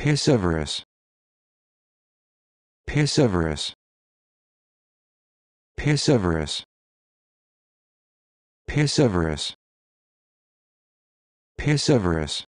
Pisseverus Pisseverus Pisseverus Pisseverus Pisseverus